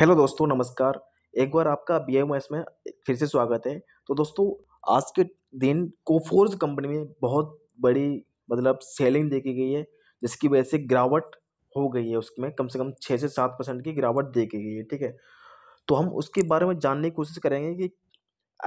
hello दोस्तों नमस्कार एक बार आपका बी में फिर से स्वागत है तो दोस्तों आज के दिन कोफोर्स कंपनी में बहुत बड़ी मतलब सेलिंग देखी गई है जिसकी वजह से गिरावट हो गई है उसमें कम से कम छः से सात परसेंट की गिरावट देखी गई है ठीक है तो हम उसके बारे में जानने की कोशिश करेंगे कि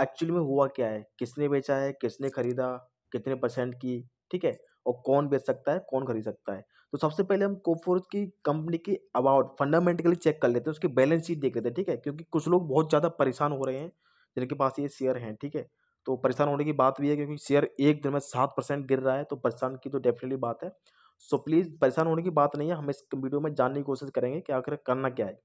एक्चुअली में हुआ क्या है किसने बेचा है किसने खरीदा कितने परसेंट की ठीक है और कौन बेच सकता है कौन खरीद सकता है तो सबसे पहले हम कोफोर्स की कंपनी की अबाउट फंडामेंटली चेक कर लेते हैं उसकी बैलेंस शीट देख लेते हैं ठीक है क्योंकि कुछ लोग बहुत ज़्यादा परेशान हो रहे हैं जिनके पास ये शेयर हैं ठीक है तो परेशान होने की बात भी है क्योंकि शेयर एक दिन में सात परसेंट गिर रहा है तो परेशान की तो डेफिनेटली बात है सो प्लीज़ परेशान होने की बात नहीं है हम इस वीडियो में जानने की कोशिश करेंगे कि आखिर करना क्या है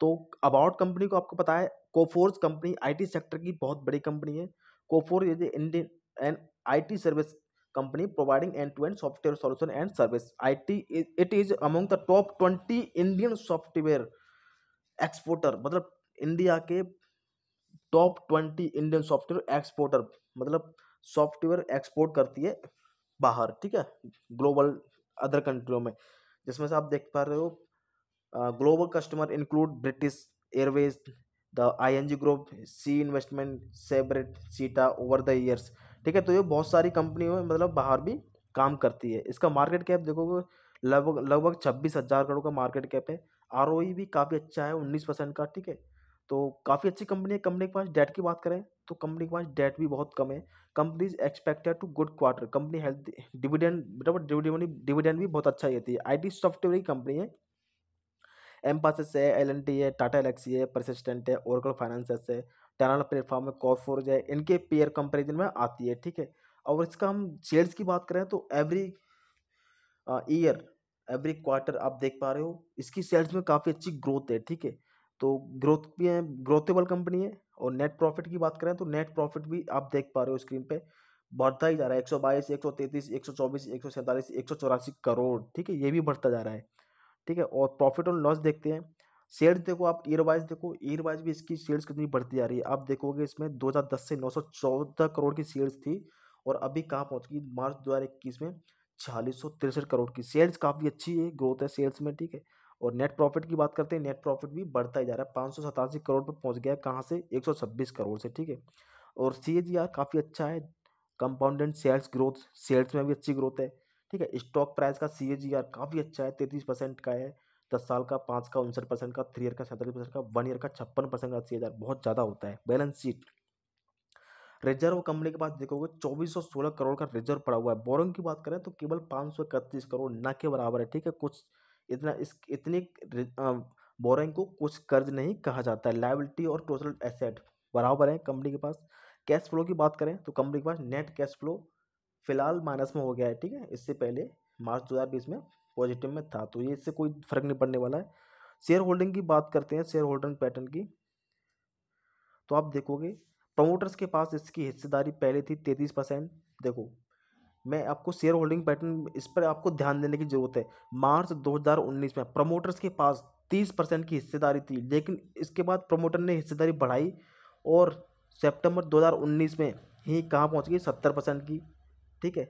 तो अबाउट कंपनी को आपको पता है कोफोर्स कंपनी आईटी सेक्टर की बहुत बड़ी कंपनी है Coforge Indian and IT service company providing end to end software solution and service IT it is is the top twenty Indian software exporter मतलब इंडिया के top twenty Indian software exporter मतलब software export करती है बाहर ठीक है global other कंट्रियों में जिसमें से आप देख पा रहे हो global customer include British Airways the I N G group SEI investment Sabre SITA over the years ठीक है तो ये बहुत सारी कंपनी में मतलब बाहर भी काम करती है इसका मार्केट कैप देखोगे लगभग लगभग छब्बीस हज़ार करोड़ का मार्केट कैप है आर e भी काफ़ी अच्छा है उन्नीस परसेंट का ठीक है तो काफ़ी अच्छी कंपनी है कंपनी के पास डेट की बात करें तो कंपनी के पास डेट भी बहुत कम है company is expected to good quarter company health dividend dividend dividend भी बहुत अच्छा देती है आई सॉफ्टवेयर की कंपनी है एम्पासिस है एल है टाटा एलेक्सी है परसिस्टेंट है ओरकल फाइनेंसेस है टेलन प्लेटफॉर्म है कॉफोर्ज है इनके पेयर कंपेरिजन में आती है ठीक है और इसका हम सेल्स की बात करें तो एवरी ईयर एवरी क्वार्टर आप देख पा रहे हो इसकी सेल्स में काफ़ी अच्छी ग्रोथ है ठीक है तो ग्रोथ भी है ग्रोथेबल कंपनी है और नेट प्रॉफिट की बात करें तो नेट प्रॉफिट भी आप देख पा रहे हो स्क्रीन पे बढ़ता ही जा रहा है एक सौ बाईस एक सौ तैंतीस एक सौ चौबीस एक सौ सैंतालीस एक सौ चौरासी करोड़ ठीक है ये भी बढ़ता जा रहा है ठीक है और प्रॉफिट और लॉस देखते हैं शेयर देखो आप ईयर वाइज देखो ईयर वाइज भी इसकी शेयर्स कितनी बढ़ती जा रही है आप देखोगे इसमें 2010 से 914 करोड़ की शेयर्स थी और अभी कहाँ पहुँच गई मार्च दो में छियालीस करोड़ की सेल्स काफ़ी अच्छी है ग्रोथ है सेल्स में ठीक है और नेट प्रॉफिट की बात करते हैं नेट प्रॉफिट भी बढ़ता ही जा रहा है पाँच करोड़ पर पहुँच गया कहाँ से छब्बीस करोड़ से ठीक है और सी काफ़ी अच्छा है कंपाउंडेंट सेल्स ग्रोथ सेल्स में भी अच्छी ग्रोथ है ठीक है स्टॉक प्राइस का सी काफ़ी अच्छा है तैंतीस परसेंट का है दस साल का पाँच का उनसठ परसेंट का थ्री ईयर का सैंतालीस परसेंट का वन ईयर का छप्पन परसेंट का अस्सी हज़ार बहुत ज़्यादा होता है बैलेंस शीट रिजर्व कंपनी के पास देखोगे चौबीस सौ सोलह करोड़ का रिजर्व पड़ा हुआ है बोरिंग की बात करें तो केवल पाँच सौ इकतीस करोड़ ना के बराबर है ठीक है कुछ इतना इस इतनी बोरिंग को कुछ कर्ज नहीं कहा जाता है लाइबिलिटी और टोटल एसेट बराबर है कंपनी के पास कैश फ्लो की बात करें तो कंपनी के पास नेट कैश फ्लो फिलहाल माइनस में हो गया है ठीक है इससे पहले मार्च बीस में पॉजिटिव में था तो ये इससे कोई फर्क नहीं पड़ने वाला है शेयर होल्डिंग की बात करते हैं शेयर होल्डिंग पैटर्न की तो आप देखोगे प्रमोटर्स के पास इसकी हिस्सेदारी पहले थी तैतीस परसेंट देखो मैं आपको शेयर होल्डिंग पैटर्न इस पर आपको ध्यान देने की जरूरत है मार्च 2019 में प्रमोटर्स के पास 30 परसेंट की हिस्सेदारी थी लेकिन इसके बाद प्रमोटर ने हिस्सेदारी बढ़ाई और सितंबर 2019 में ही कहाँ पहुँच गई सत्तर परसेंट की ठीक है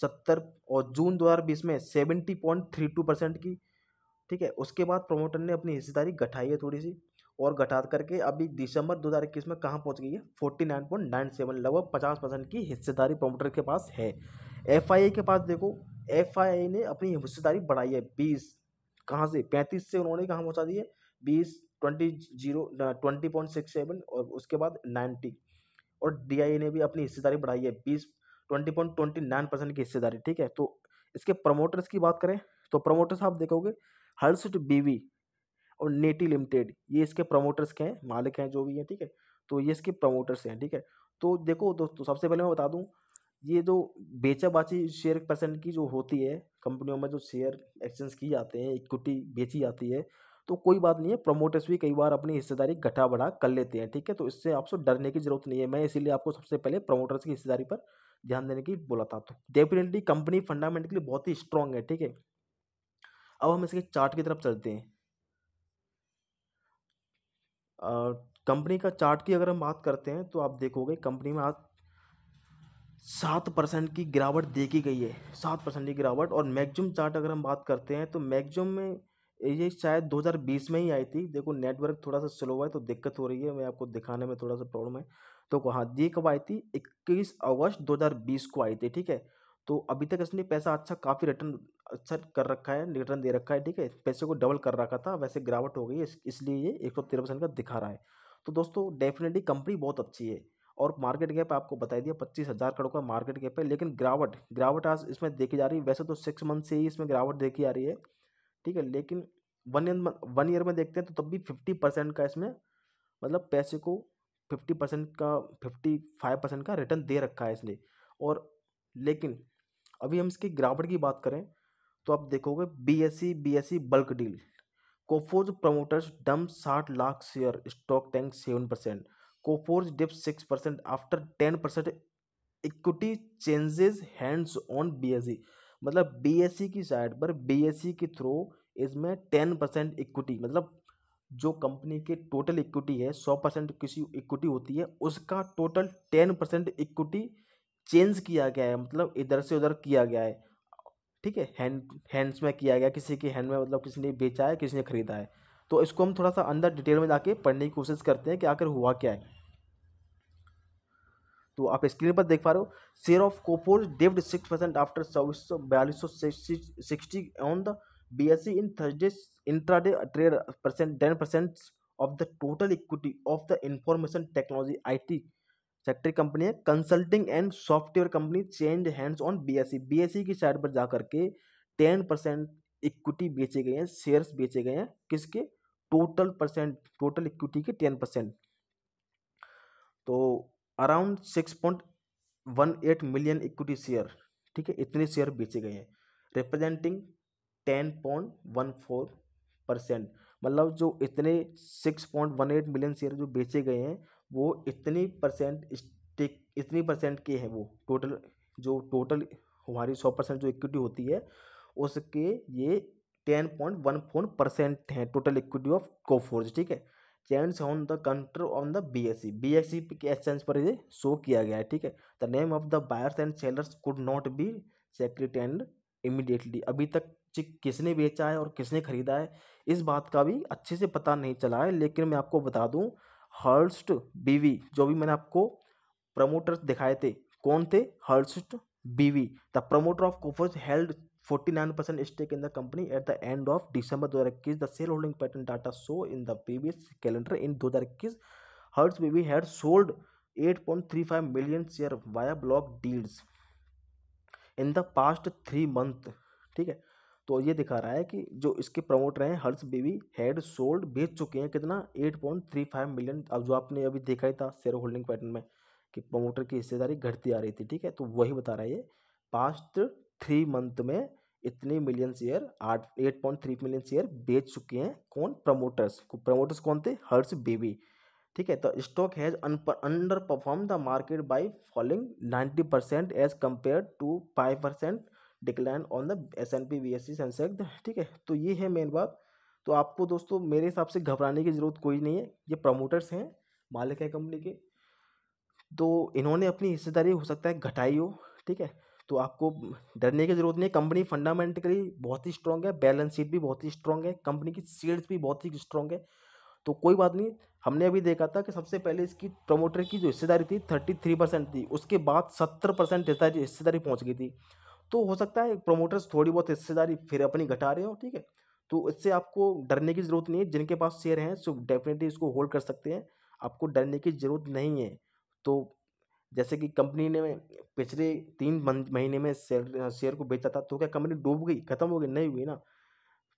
सत्तर और जून दो हज़ार बीस में seventy point three two percent की ठीक है उसके बाद प्रमोटर ने अपनी हिस्सेदारी घटाई है थोड़ी सी और घटा करके अभी दिसंबर दो हज़ार इक्कीस में कहाँ पहुँच गई है forty nine point nine seven लगभग पचास परसेंट की हिस्सेदारी प्रमोटर के पास है एफ आई ए के पास देखो एफ आई आई ने अपनी हिस्सेदारी बढ़ाई है बीस कहाँ से पैंतीस से उन्होंने कहाँ पहुँचा दी है बीस twenty zero twenty point six seven और उसके बाद नाइन्टी और डी आई ए ने भी अपनी हिस्सेदारी बढ़ाई है बीस twenty point twenty nine percent की हिस्सेदारी ठीक है तो इसके प्रमोटर्स की बात करें तो प्रमोटर्स आप देखोगे हर्सट बीवी और नेटी लिमिटेड ये इसके प्रमोटर्स के हैं मालिक हैं जो भी हैं ठीक है तो ये इसके प्रमोटर्स हैं ठीक है तो देखो दोस्तों सबसे पहले मैं बता दूँ ये जो बेचा बाची शेयर परसेंट की जो होती है कंपनियों में जो शेयर एक्सचेंज की जाते हैं इक्विटी बेची जाती है तो कोई बात नहीं है प्रमोटर्स भी कई बार अपनी हिस्सेदारी घटा बढ़ा कर लेते हैं ठीक है तो इससे आपसे डरने की जरूरत नहीं है मैं इसीलिए आपको सबसे पहले प्रमोटर्स की हिस्सेदारी पर ध्यान देने की बोला था तो डेफिनेटली कंपनी फंडामेंटली बहुत ही स्ट्रांग है ठीक है अब हम इसके चार्ट की तरफ चलते हैं कंपनी का चार्ट की अगर हम बात करते हैं तो आप देखोगे कंपनी में आज सात परसेंट की गिरावट देखी गई है सात परसेंट की गिरावट और मैक्सिमम चार्ट अगर हम बात करते हैं तो मैक्सिमम में ये शायद 2020 में ही आई थी देखो नेटवर्क थोड़ा सा स्लो है तो दिक्कत हो रही है मैं आपको दिखाने में थोड़ा सा प्रॉब्लम है तो हाँ ये कब आई थी 21 अगस्त 2020 को आई थी ठीक है तो अभी तक इसने पैसा अच्छा काफ़ी रिटर्न अच्छा कर रखा है रिटर्न दे रखा है ठीक है पैसे को डबल कर रखा था वैसे गिरावट हो गई है इसलिए ये एक परसेंट का दिखा रहा है तो दोस्तों डेफिनेटली कंपनी बहुत अच्छी है और मार्केट गैप आपको बता दिया पच्चीस हज़ार करोड़ का मार्केट गैप है लेकिन गिरावट गिरावट आज इसमें देखी जा रही है वैसे तो सिक्स मंथ से ही इसमें गिरावट देखी जा रही है ठीक है लेकिन वन ईयर वन ईयर में देखते हैं तो तब भी फिफ्टी परसेंट का इसमें मतलब पैसे को फिफ्टी परसेंट का फिफ्टी फाइव परसेंट का रिटर्न दे रखा है इसने और लेकिन अभी हम इसकी गिरावट की बात करें तो आप देखोगे B S C B S C bulk deal Coforge promoters dump साठ lakh share stock tank seven percent Coforge dip six percent after ten percent equity changes hands on B S C मतलब बीएसई e की side पर BSE e के through इसमें ten percent equity मतलब जो company के total equity है सौ परसेंट किसी इक्विटी होती है उसका total ten percent equity change किया गया है मतलब इधर से उधर किया गया है ठीक है हैंड हैंड्स में किया गया किसी के हैंड में मतलब किसी ने बेचा है किसी ने खरीदा है तो इसको हम थोड़ा सा अंदर डिटेल में जाके पढ़ने की कोशिश करते हैं कि आखिर हुआ क्या है तो आप स्क्रीन पर देख पा रहे हो share of Coforge dipped six percent after चौबीस सौ बयालीस सौ sixty on the B S C in Thursday intraday trade percent ten percent of the total equity of the information technology I T sector कंपनी है consulting and software company change hands on B S C B S C की side पर जा करके ten percent equity बेचे गए हैं shares बेचे गए हैं किसके टोटल परसेंट टोटल इक्विटी के टेन परसेंट तो around six point one eight million equity share ठीक है इतने शेयर बेचे गए हैं representing ten point one four percent मतलब जो इतने six point one eight million share जो बेचे गए हैं वो इतनी परसेंट स्टेक इतनी परसेंट के हैं वो टोटल जो टोटल हमारी सौ परसेंट जो इक्विटी होती है उसके ये ten point one four percent हैं टोटल इक्विटी ऑफ कोफोर्ज ठीक है change on the counter on the B S C B S C के एक्सचेंज पर ये शो किया गया है ठीक है the name of the buyers and sellers could not be secret and immediately अभी तक चिक किसने बेचा है और किसने खरीदा है इस बात का भी अच्छे से पता नहीं चला है लेकिन मैं आपको बता दूँ हर्स्ट बीवी जो भी मैंने आपको प्रमोटर्स दिखाए थे कौन थे Hulst BV the promoter of Coforge held forty nine percent stake in the company at the end of दिसंबर दो हज़ार इक्कीस the shareholding pattern data show in the previous calendar in दो हज़ार इक्कीस हर्ट्स BV had sold eight point three five million share via block deals in the past three month ठीक है तो ये दिखा रहा है कि जो इसके प्रमोटर हैं हर्ष बेबी हेड सोल्ड बेच चुके हैं कितना eight point three five million अब जो आपने अभी देखा ही था शेयर होल्डिंग पैटर्न में कि प्रमोटर की हिस्सेदारी घटती आ रही थी ठीक है तो वही बता रहा है ये पास्ट थ्री मंथ में इतने मिलियन शेयर आठ eight point three million share बेच चुके हैं कौन प्रमोटर्स प्रमोटर्स कौन थे हर्ष बेबी ठीक है तो stock has underperform the market by following ninety percent as compare to five percent decline on the S and P B S E Sensex ठीक है तो ये है मेन बात तो आपको दोस्तों मेरे हिसाब से घबराने की ज़रूरत कोई नहीं है ये प्रमोटर्स हैं मालिक है कंपनी के तो इन्होंने अपनी हिस्सेदारी हो सकता है घटाई हो ठीक है तो आपको डरने की जरूरत नहीं है कंपनी फंडामेंटली बहुत ही स्ट्रांग है बैलेंस शीट भी बहुत ही स्ट्रांग है कंपनी की सेल्स भी बहुत ही स्ट्रांग है तो कोई बात नहीं हमने अभी देखा था कि सबसे पहले इसकी प्रमोटर की जो हिस्सेदारी थी थर्टी थ्री परसेंट थी उसके बाद सत्तर परसेंट हिस्सेदारी पहुँच गई थी तो हो सकता है प्रोमोटर्स थोड़ी बहुत हिस्सेदारी फिर अपनी घटा रहे हो ठीक है तो इससे आपको डरने की ज़रूरत नहीं है जिनके पास शेयर हैं सो डेफिनेटली इसको होल्ड कर सकते हैं आपको डरने की ज़रूरत नहीं है तो जैसे कि कंपनी ने पिछले तीन महीने में शेयर शेयर को बेचा था तो क्या कंपनी डूब गई खत्म हो गई नहीं हुई ना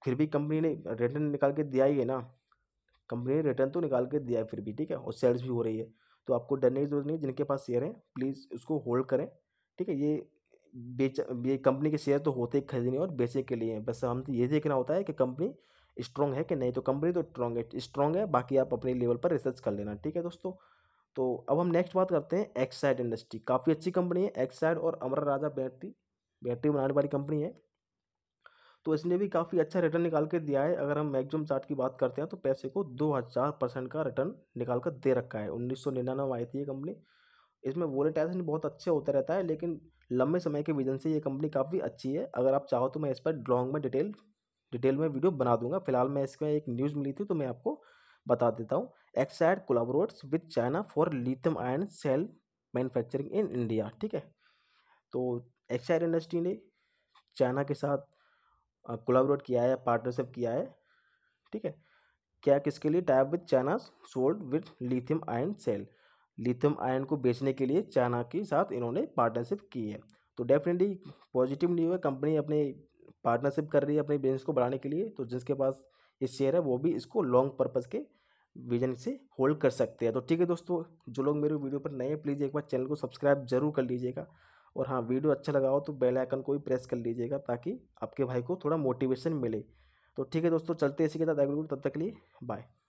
फिर भी कंपनी ने रिटर्न निकाल के दिया ही है ना कंपनी ने रिटर्न तो निकाल के दिया है फिर भी ठीक है और सेल्स भी हो रही है तो आपको डरने की जरूरत नहीं जिनके पास शेयर हैं प्लीज़ उसको होल्ड करें ठीक है ये बेच ये कंपनी के शेयर तो होते ही खरीदने और बेचे के लिए बस हम तो ये देखना होता है कि कंपनी स्ट्रॉन्ग है कि नहीं तो कंपनी तो स्ट्रॉन्ग है स्ट्रॉन्ग है बाकी आप अपने लेवल पर रिसर्च कर लेना ठीक है दोस्तों तो अब हम नेक्स्ट बात करते हैं एक्साइड इंडस्ट्री काफ़ी अच्छी कंपनी है एक्साइड और अमरा राजा बैटरी बैटरी बनाने वाली कंपनी है तो इसने भी काफ़ी अच्छा रिटर्न निकाल के दिया है अगर हम मैगजिम चार्ट की बात करते हैं तो पैसे को दो हज़ार परसेंट का रिटर्न निकाल कर दे रखा है उन्नीस सौ निन्यानवे आई थी ये कंपनी इसमें वोलेटाइजेशन बहुत अच्छे होता रहता है लेकिन लंबे समय के विजन से ये कंपनी काफ़ी अच्छी है अगर आप चाहो तो मैं इस पर ड्रॉन्ग में डिटेल डिटेल में वीडियो बना दूंगा फिलहाल मैं इसमें एक न्यूज़ मिली थी तो मैं आपको बता देता हूँ Exide collaborates with China for lithium ion cell manufacturing in India ठीक है तो एक्साइड इंडस्ट्री ने चाइना के साथ कोलाबोरेट किया है पार्टनरशिप किया है ठीक है क्या किसके लिए tie-up with China sold with lithium ion cell lithium ion को बेचने के लिए चाइना के साथ इन्होंने पार्टनरशिप की है तो डेफिनेटली पॉजिटिव न्यू है कंपनी अपने पार्टनरशिप कर रही है अपने बिजनेस को बढ़ाने के लिए तो जिसके पास ये शेयर है वो भी इसको लॉन्ग पर्पज़ के विजन से होल्ड कर सकते हैं तो ठीक है दोस्तों जो लोग मेरे वीडियो पर नए हैं प्लीज़ एक बार चैनल को सब्सक्राइब जरूर कर लीजिएगा और हाँ वीडियो अच्छा लगा हो तो बेल आइकन को भी प्रेस कर लीजिएगा ताकि आपके भाई को थोड़ा मोटिवेशन मिले तो ठीक है दोस्तों चलते इसी के साथ तब तक के लिए बाय